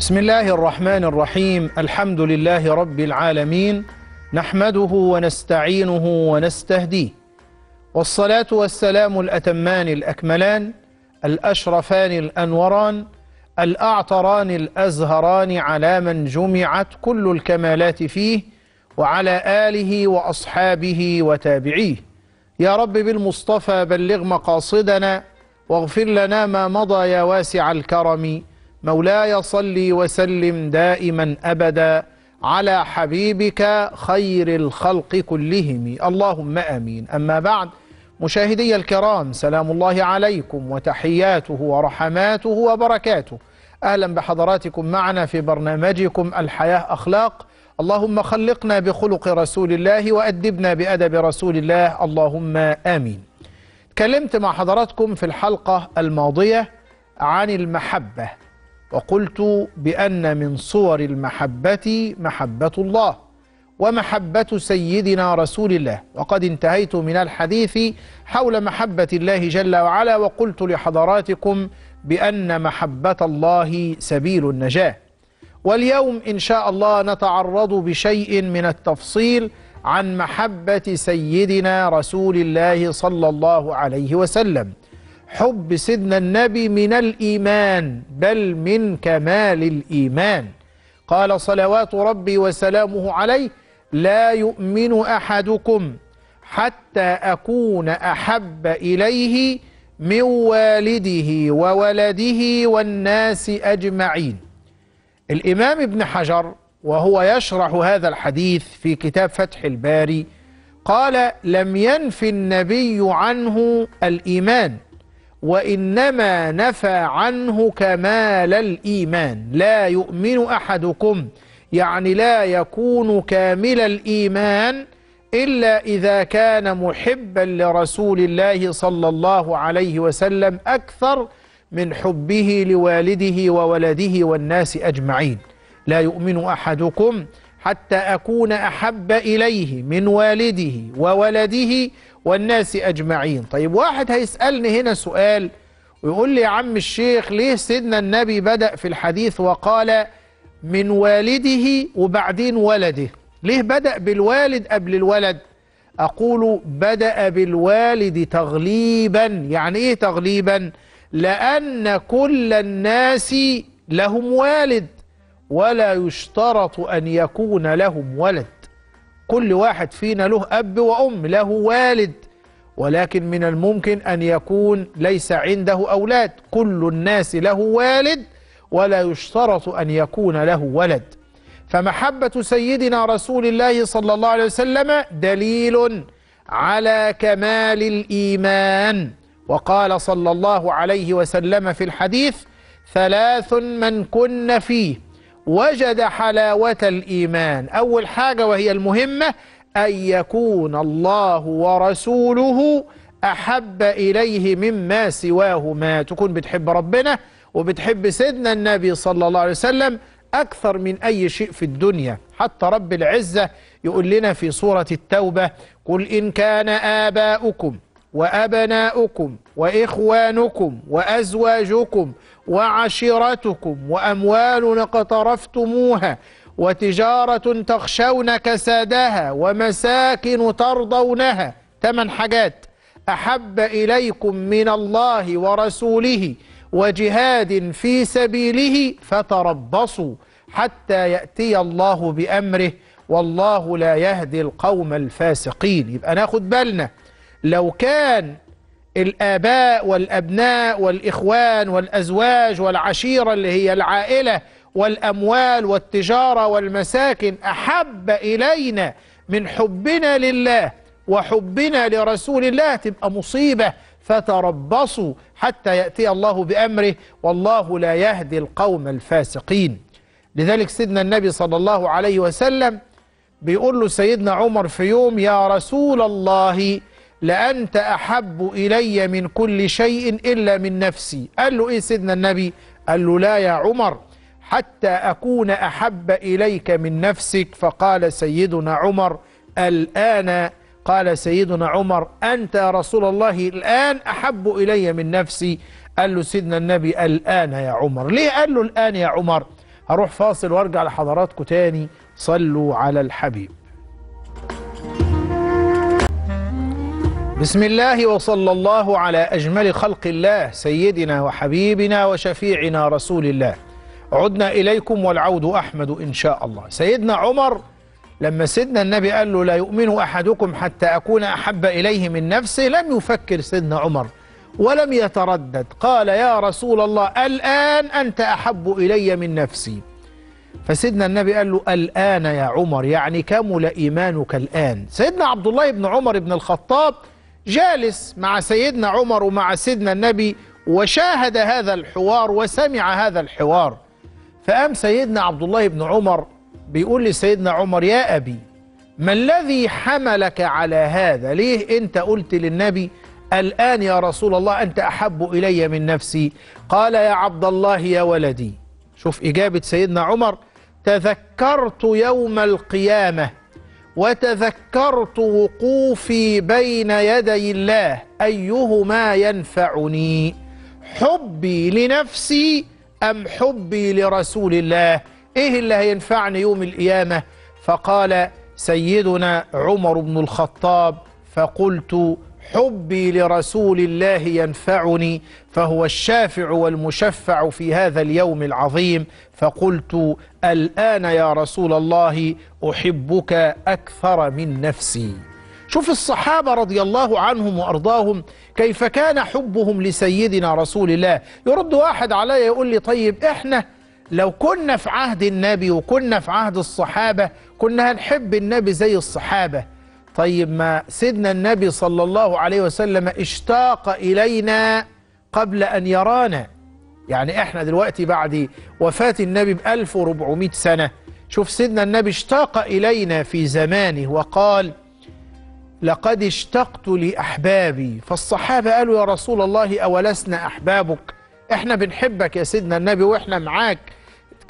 بسم الله الرحمن الرحيم الحمد لله رب العالمين نحمده ونستعينه ونستهديه والصلاة والسلام الأتمان الأكملان الأشرفان الأنوران الأعطران الأزهران على من جمعت كل الكمالات فيه وعلى آله وأصحابه وتابعيه يا رب بالمصطفى بلغ مقاصدنا واغفر لنا ما مضى يا واسع الكرم مولاي صلي وسلم دائما أبدا على حبيبك خير الخلق كلهم اللهم أمين أما بعد مشاهدي الكرام سلام الله عليكم وتحياته ورحماته وبركاته أهلا بحضراتكم معنا في برنامجكم الحياة أخلاق اللهم خلقنا بخلق رسول الله وأدبنا بأدب رسول الله اللهم آمين كلمت مع حضراتكم في الحلقة الماضية عن المحبة وقلت بأن من صور المحبة محبة الله ومحبة سيدنا رسول الله وقد انتهيت من الحديث حول محبة الله جل وعلا وقلت لحضراتكم بأن محبة الله سبيل النجاة واليوم إن شاء الله نتعرض بشيء من التفصيل عن محبة سيدنا رسول الله صلى الله عليه وسلم حب سيدنا النبي من الإيمان بل من كمال الإيمان قال صلوات ربي وسلامه عليه لا يؤمن أحدكم حتى أكون أحب إليه من والده وولده والناس أجمعين الإمام ابن حجر وهو يشرح هذا الحديث في كتاب فتح الباري قال لم ينف النبي عنه الإيمان وإنما نفى عنه كمال الإيمان لا يؤمن أحدكم يعني لا يكون كامل الإيمان إلا إذا كان محبا لرسول الله صلى الله عليه وسلم أكثر من حبه لوالده وولده والناس أجمعين لا يؤمن أحدكم حتى أكون أحب إليه من والده وولده والناس أجمعين طيب واحد هيسألني هنا سؤال ويقول لي يا عم الشيخ ليه سيدنا النبي بدأ في الحديث وقال من والده وبعدين ولده ليه بدأ بالوالد قبل الولد أقول بدأ بالوالد تغليبا يعني إيه تغليبا لأن كل الناس لهم والد ولا يشترط أن يكون لهم ولد كل واحد فينا له أب وأم له والد ولكن من الممكن أن يكون ليس عنده أولاد كل الناس له والد ولا يشترط أن يكون له ولد فمحبة سيدنا رسول الله صلى الله عليه وسلم دليل على كمال الإيمان وقال صلى الله عليه وسلم في الحديث ثلاث من كن فيه وجد حلاوة الإيمان أول حاجة وهي المهمة أن يكون الله ورسوله أحب إليه مما سواهما تكون بتحب ربنا وبتحب سيدنا النبي صلى الله عليه وسلم أكثر من أي شيء في الدنيا حتى رب العزة يقول لنا في سورة التوبة قل إن كان آباؤكم وأبناؤكم وإخوانكم وأزواجكم وعشيرتكم وأموال اقترفتموها وتجارة تخشون كسادها ومساكن ترضونها ثمان حاجات أحب إليكم من الله ورسوله وجهاد في سبيله فتربصوا حتى يأتي الله بأمره والله لا يهدي القوم الفاسقين يبقى ناخد بالنا لو كان الآباء والأبناء والإخوان والأزواج والعشيرة اللي هي العائلة والأموال والتجارة والمساكن أحب إلينا من حبنا لله وحبنا لرسول الله تبقى مصيبة فتربصوا حتى يأتي الله بأمره والله لا يهدي القوم الفاسقين لذلك سيدنا النبي صلى الله عليه وسلم بيقول له سيدنا عمر في يوم يا رسول الله لأنت أحب إلي من كل شيء إلا من نفسي قال له إيه سيدنا النبي قال له لا يا عمر حتى أكون أحب إليك من نفسك فقال سيدنا عمر الآن قال سيدنا عمر أنت يا رسول الله الآن أحب إلي من نفسي قال له سيدنا النبي الآن يا عمر ليه قال له الآن يا عمر هروح فاصل وارجع لحضراتكم تاني صلوا على الحبيب بسم الله وصلى الله على أجمل خلق الله سيدنا وحبيبنا وشفيعنا رسول الله عدنا إليكم والعود أحمد إن شاء الله سيدنا عمر لما سيدنا النبي قال له لا يؤمن أحدكم حتى أكون أحب إليه من نفسه لم يفكر سيدنا عمر ولم يتردد قال يا رسول الله الآن أنت أحب إلي من نفسي فسيدنا النبي قال له الآن يا عمر يعني كمل إيمانك الآن سيدنا عبد الله بن عمر بن الخطاب جالس مع سيدنا عمر ومع سيدنا النبي وشاهد هذا الحوار وسمع هذا الحوار فقام سيدنا عبد الله بن عمر بيقول لسيدنا عمر يا أبي ما الذي حملك على هذا ليه أنت قلت للنبي الآن يا رسول الله أنت أحب إلي من نفسي قال يا عبد الله يا ولدي شوف إجابة سيدنا عمر تذكرت يوم القيامة وتذكرت وقوفي بين يدي الله أيهما ينفعني حبي لنفسي أم حبي لرسول الله إيه اللي هينفعني يوم القيامة فقال سيدنا عمر بن الخطاب فقلت حبي لرسول الله ينفعني فهو الشافع والمشفع في هذا اليوم العظيم فقلت الآن يا رسول الله أحبك أكثر من نفسي شوف الصحابة رضي الله عنهم وأرضاهم كيف كان حبهم لسيدنا رسول الله يرد واحد علي يقول لي طيب إحنا لو كنا في عهد النبي وكنا في عهد الصحابة كنا هنحب النبي زي الصحابة طيب ما سيدنا النبي صلى الله عليه وسلم اشتاق إلينا قبل أن يرانا يعني احنا دلوقتي بعد وفاة النبي ب 1400 سنة شوف سيدنا النبي اشتاق إلينا في زمانه وقال لقد اشتقت لأحبابي فالصحابة قالوا يا رسول الله أولسنا أحبابك احنا بنحبك يا سيدنا النبي واحنا معاك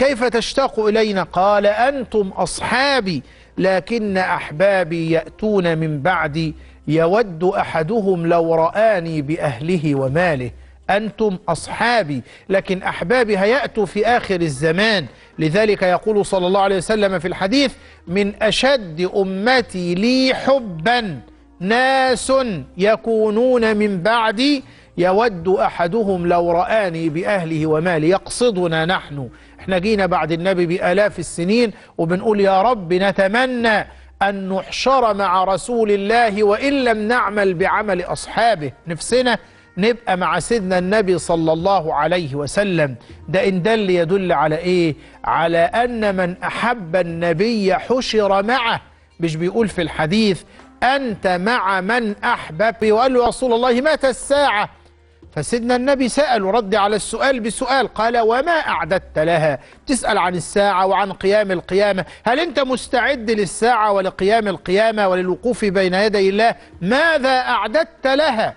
كيف تشتاق إلينا قال أنتم أصحابي لكن أحبابي يأتون من بعدي يود أحدهم لو رآني بأهله وماله أنتم أصحابي لكن أحبابي هيأتوا في آخر الزمان لذلك يقول صلى الله عليه وسلم في الحديث من أشد أمتي لي حبا ناس يكونون من بعدي يود أحدهم لو رآني بأهله ومالي يقصدنا نحن احنا جينا بعد النبي بآلاف السنين وبنقول يا رب نتمنى أن نحشر مع رسول الله وإن لم نعمل بعمل أصحابه نفسنا نبقى مع سيدنا النبي صلى الله عليه وسلم ده إن دل يدل على إيه على أن من أحب النبي حشر معه مش بيقول في الحديث أنت مع من أحببت وقال له يا رسول الله متى الساعة فسيدنا النبي سأل ورد على السؤال بسؤال قال وما أعددت لها تسأل عن الساعة وعن قيام القيامة هل أنت مستعد للساعة ولقيام القيامة وللوقوف بين يدي الله ماذا أعددت لها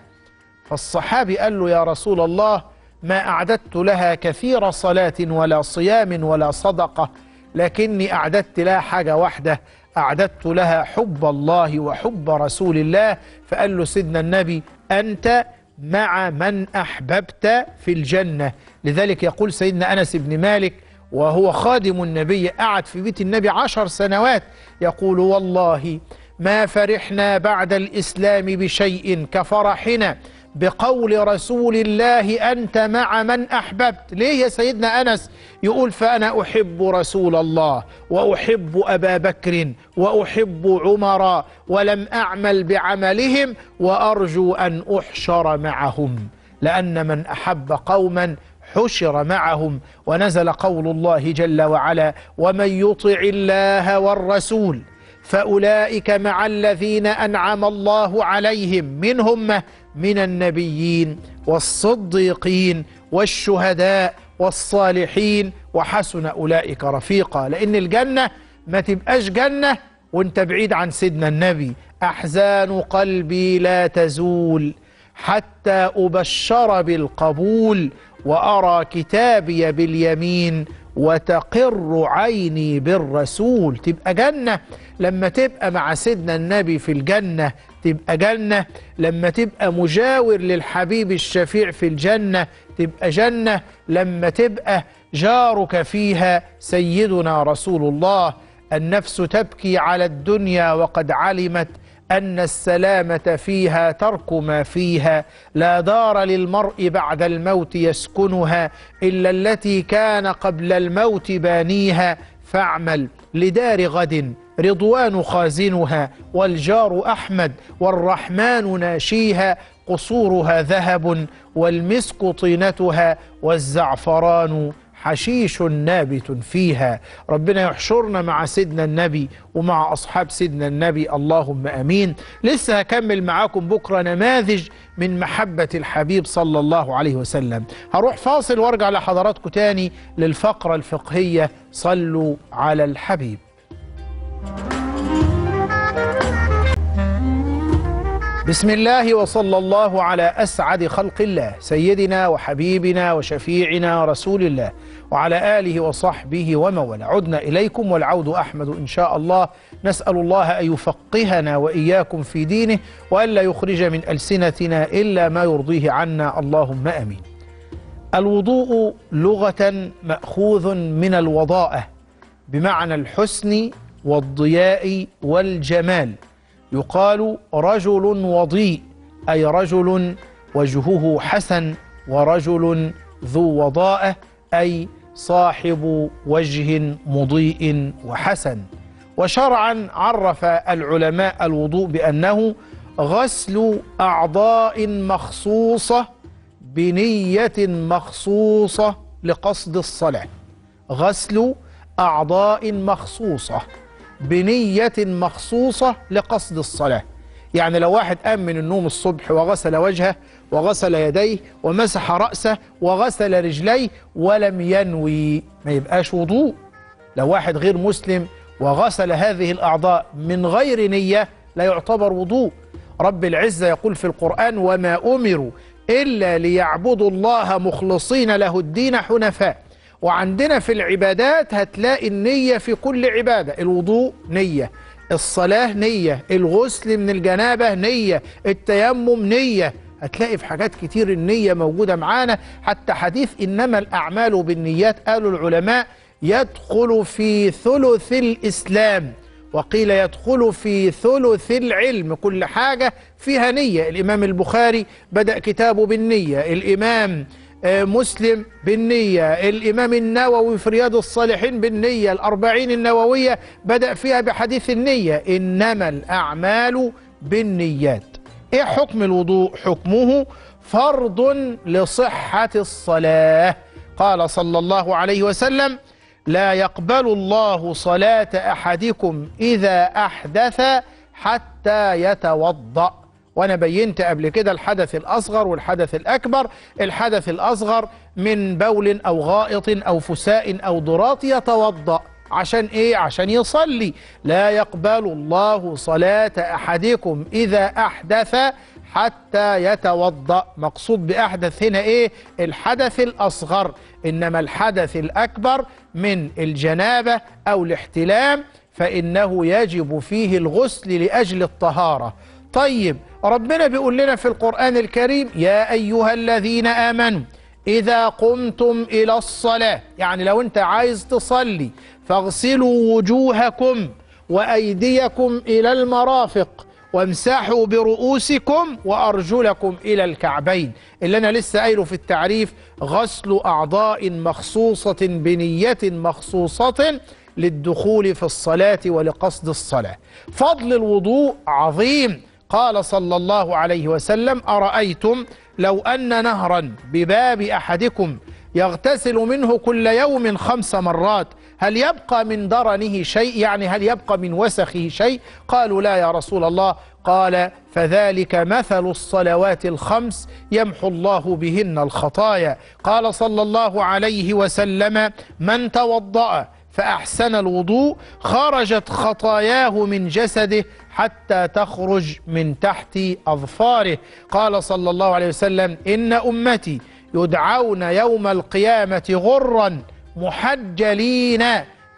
فالصحابي قال له يا رسول الله ما أعددت لها كثير صلاة ولا صيام ولا صدقة لكني أعددت لها حاجة واحدة أعددت لها حب الله وحب رسول الله فقال له سيدنا النبي أنت مع من أحببت في الجنة لذلك يقول سيدنا أنس بن مالك وهو خادم النبي قعد في بيت النبي عشر سنوات يقول والله ما فرحنا بعد الإسلام بشيء كفرحنا بقول رسول الله أنت مع من أحببت ليه يا سيدنا أنس يقول فأنا أحب رسول الله وأحب أبا بكر وأحب عمر ولم أعمل بعملهم وأرجو أن أحشر معهم لأن من أحب قوما حشر معهم ونزل قول الله جل وعلا ومن يطع الله والرسول فأولئك مع الذين أنعم الله عليهم منهم من النبيين والصديقين والشهداء والصالحين وحسن أولئك رفيقا لأن الجنة ما تبقاش جنة وانت بعيد عن سيدنا النبي أحزان قلبي لا تزول حتى أبشر بالقبول وأرى كتابي باليمين وتقر عيني بالرسول تبقى جنة لما تبقى مع سيدنا النبي في الجنة تبقى جنة لما تبقى مجاور للحبيب الشفيع في الجنة تبقى جنة لما تبقى جارك فيها سيدنا رسول الله النفس تبكي على الدنيا وقد علمت أن السلامة فيها ترك ما فيها لا دار للمرء بعد الموت يسكنها إلا التي كان قبل الموت بانيها فاعمل لدار غد رضوان خازنها والجار أحمد والرحمن ناشيها قصورها ذهب والمسك طينتها والزعفران حشيش نابت فيها ربنا يحشرنا مع سيدنا النبي ومع أصحاب سيدنا النبي اللهم أمين لسه هكمل معاكم بكرة نماذج من محبة الحبيب صلى الله عليه وسلم هروح فاصل وارجع لحضراتكم تاني للفقرة الفقهية صلوا على الحبيب بسم الله وصلى الله على أسعد خلق الله سيدنا وحبيبنا وشفيعنا رسول الله وعلى آله وصحبه ومن عدنا إليكم والعود أحمد إن شاء الله نسأل الله أن يفقهنا وإياكم في دينه وألا يخرج من ألسنتنا إلا ما يرضيه عنا اللهم أمين الوضوء لغة مأخوذ من الوضاءة بمعنى الحسن والضياء والجمال يقال رجل وضيء أي رجل وجهه حسن ورجل ذو وضاءة أي صاحب وجه مضيء وحسن وشرعا عرف العلماء الوضوء بأنه غسل أعضاء مخصوصة بنية مخصوصة لقصد الصلاة غسل أعضاء مخصوصة بنية مخصوصة لقصد الصلاة يعني لو واحد قام من النوم الصبح وغسل وجهه وغسل يديه ومسح رأسه وغسل رجليه ولم ينوي ما يبقاش وضوء لو واحد غير مسلم وغسل هذه الأعضاء من غير نية لا يعتبر وضوء رب العزة يقول في القرآن وما أمروا إلا ليعبدوا الله مخلصين له الدين حنفاء وعندنا في العبادات هتلاقي النية في كل عبادة الوضوء نية الصلاة نية الغسل من الجنابة نية التيمم نية هتلاقي في حاجات كتير النية موجودة معانا حتى حديث إنما الأعمال بالنيات قالوا العلماء يدخل في ثلث الإسلام وقيل يدخل في ثلث العلم كل حاجة فيها نية الإمام البخاري بدأ كتابه بالنية الإمام آه، مسلم بالنية الإمام النووي في رياض الصالحين بالنية الأربعين النووية بدأ فيها بحديث النية إنما الأعمال بالنيات إيه حكم الوضوء حكمه فرض لصحة الصلاة قال صلى الله عليه وسلم لا يقبل الله صلاة أحدكم إذا أحدث حتى يتوضأ وأنا بينت قبل كده الحدث الأصغر والحدث الأكبر الحدث الأصغر من بول أو غائط أو فساء أو ضراط يتوضأ عشان إيه؟ عشان يصلي لا يقبل الله صلاة أحدكم إذا أحدث حتى يتوضأ مقصود بأحدث هنا إيه؟ الحدث الأصغر إنما الحدث الأكبر من الجنابة أو الاحتلام فإنه يجب فيه الغسل لأجل الطهارة طيب ربنا بيقول لنا في القرآن الكريم يا أيها الذين آمنوا إذا قمتم إلى الصلاة يعني لو أنت عايز تصلي فاغسلوا وجوهكم وأيديكم إلى المرافق وامسحوا برؤوسكم وأرجلكم إلى الكعبين اللي أنا لسه قايله في التعريف غسل أعضاء مخصوصة بنية مخصوصة للدخول في الصلاة ولقصد الصلاة فضل الوضوء عظيم قال صلى الله عليه وسلم أرأيتم لو أن نهرا بباب أحدكم يغتسل منه كل يوم خمس مرات هل يبقى من درنه شيء يعني هل يبقى من وسخه شيء قالوا لا يا رسول الله قال فذلك مثل الصلوات الخمس يمحو الله بهن الخطايا قال صلى الله عليه وسلم من توضأ فأحسن الوضوء خرجت خطاياه من جسده حتى تخرج من تحت أظفاره قال صلى الله عليه وسلم إن أمتي يدعون يوم القيامة غرا محجلين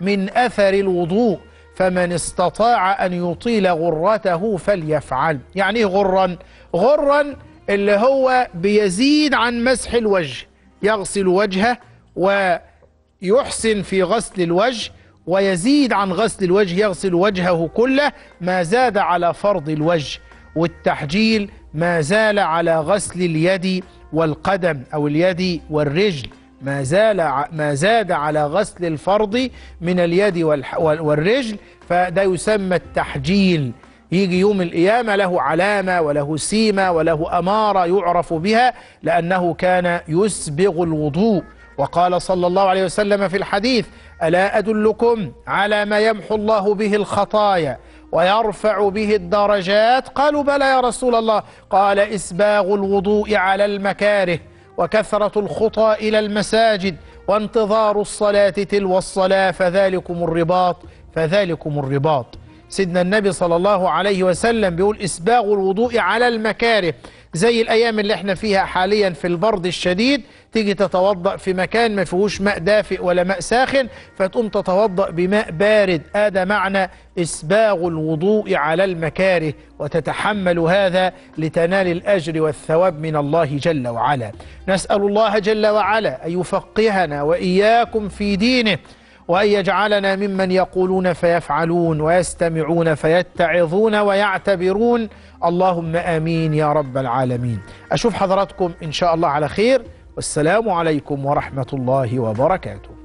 من أثر الوضوء فمن استطاع أن يطيل غرته فليفعل يعني غرا غرا اللي هو بيزيد عن مسح الوجه يغسل وجهه و يحسن في غسل الوجه ويزيد عن غسل الوجه يغسل وجهه كله ما زاد على فرض الوجه والتحجيل ما زال على غسل اليد والقدم أو اليد والرجل ما زال ما زاد على غسل الفرض من اليد والرجل فده يسمى التحجيل يجي يوم القيامة له علامة وله سيمة وله أمارة يعرف بها لأنه كان يسبغ الوضوء وقال صلى الله عليه وسلم في الحديث ألا أدلكم على ما يمحو الله به الخطايا ويرفع به الدرجات قالوا بلى يا رسول الله قال إسباغ الوضوء على المكاره وكثرة الخطى إلى المساجد وانتظار الصلاة تلو الصلاة فذلكم الرباط فذلكم الرباط سيدنا النبي صلى الله عليه وسلم بيقول إسباغ الوضوء على المكاره زي الأيام اللي احنا فيها حاليا في البرد الشديد تيجي تتوضأ في مكان ما فيهوش ماء دافئ ولا ماء ساخن فتقوم تتوضأ بماء بارد هذا معنى إسباغ الوضوء على المكاره وتتحمل هذا لتنال الأجر والثواب من الله جل وعلا نسأل الله جل وعلا أن يفقهنا وإياكم في دينه وأن يجعلنا ممن يقولون فيفعلون ويستمعون فيتعظون ويعتبرون اللهم آمين يا رب العالمين أشوف حضراتكم إن شاء الله على خير والسلام عليكم ورحمة الله وبركاته